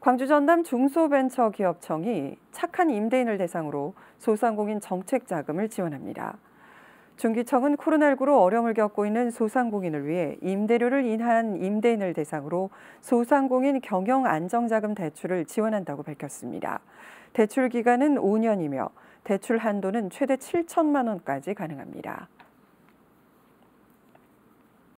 광주전남 중소벤처기업청이 착한 임대인을 대상으로 소상공인 정책 자금을 지원합니다. 중기청은 코로나19로 어려움을 겪고 있는 소상공인을 위해 임대료를 인한 임대인을 대상으로 소상공인 경영 안정자금 대출을 지원한다고 밝혔습니다. 대출 기간은 5년이며 대출 한도는 최대 7천만 원까지 가능합니다.